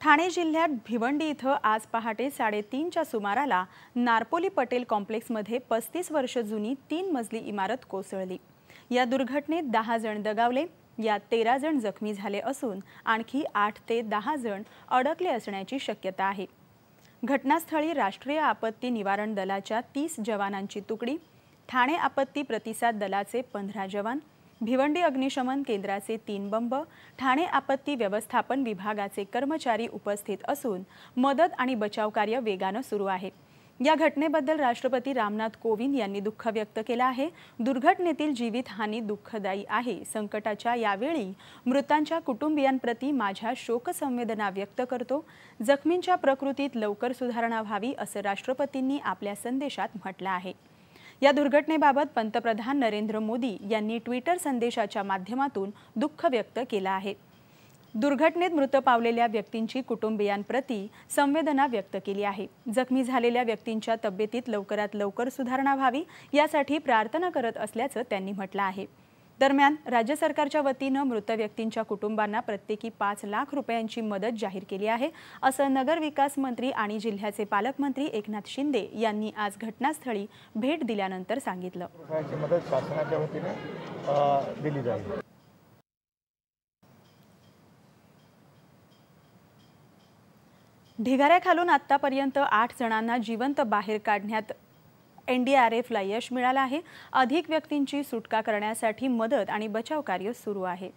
ठाणे जिल्ह्यात भिवंडी इथं आज पहाटे साडेतीनच्या सुमाराला नारपोली पटेल कॉम्प्लेक्समध्ये पस्तीस वर्ष जुनी तीन मजली इमारत कोसळली या दुर्घटनेत दहा जण दगावले यात तेरा जण जखमी झाले असून आणखी आठ ते दहा जण अडकले असण्याची शक्यता आहे घटनास्थळी राष्ट्रीय आपत्ती निवारण दलाच्या तीस जवानांची तुकडी ठाणे आपत्ती प्रतिसाद दलाचे पंधरा जवान भिवंडी अग्निशमन केंद्राचे तीन बंब ठाणे आपत्ती व्यवस्थापन विभागाचे कर्मचारी उपस्थित असून मदत आणि बचाव कार्य वेगानं सुरू आहे या घटनेबद्दल राष्ट्रपती रामनाथ कोविंद यांनी दुःख व्यक्त केलं आहे दुर्घटनेतील जीवितहानी दुःखदायी आहे संकटाच्या यावेळी मृतांच्या कुटुंबियांप्रती माझ्या शोकसंवेदना व्यक्त करतो जखमींच्या प्रकृतीत लवकर सुधारणा व्हावी असं राष्ट्रपतींनी आपल्या संदेशात म्हटलं आहे या दुर्घटनेबाबत पंतप्रधान नरेंद्र मोदी यांनी ट्विटर संदेशाच्या माध्यमातून दुःख व्यक्त केलं आहे दुर्घटनेत मृत पावलेल्या व्यक्तींची कुटुंबियांप्रती संवेदना व्यक्त केली आहे जखमी झालेल्या व्यक्तींच्या तब्येतीत लवकरात लवकर सुधारणा व्हावी यासाठी प्रार्थना करत असल्याचं त्यांनी म्हटलं आहे दरम्यान राज्य सरकारच्या वतीनं मृत व्यक्तींच्या कुटुंबांना प्रत्येकी पाच लाख रुपयांची मदत जाहीर केली आहे असं नगरविकास मंत्री आणि जिल्ह्याचे पालकमंत्री एकनाथ शिंदे यांनी आज घटनास्थळी भेट दिल्यानंतर सांगितलं ढिगाऱ्याखालून आतापर्यंत आठ जणांना जिवंत बाहेर काढण्यात एन डी आर एफला यश मिळालं आहे अधिक व्यक्तींची सुटका करण्यासाठी मदत आणि बचाव कार्य सुरू आहे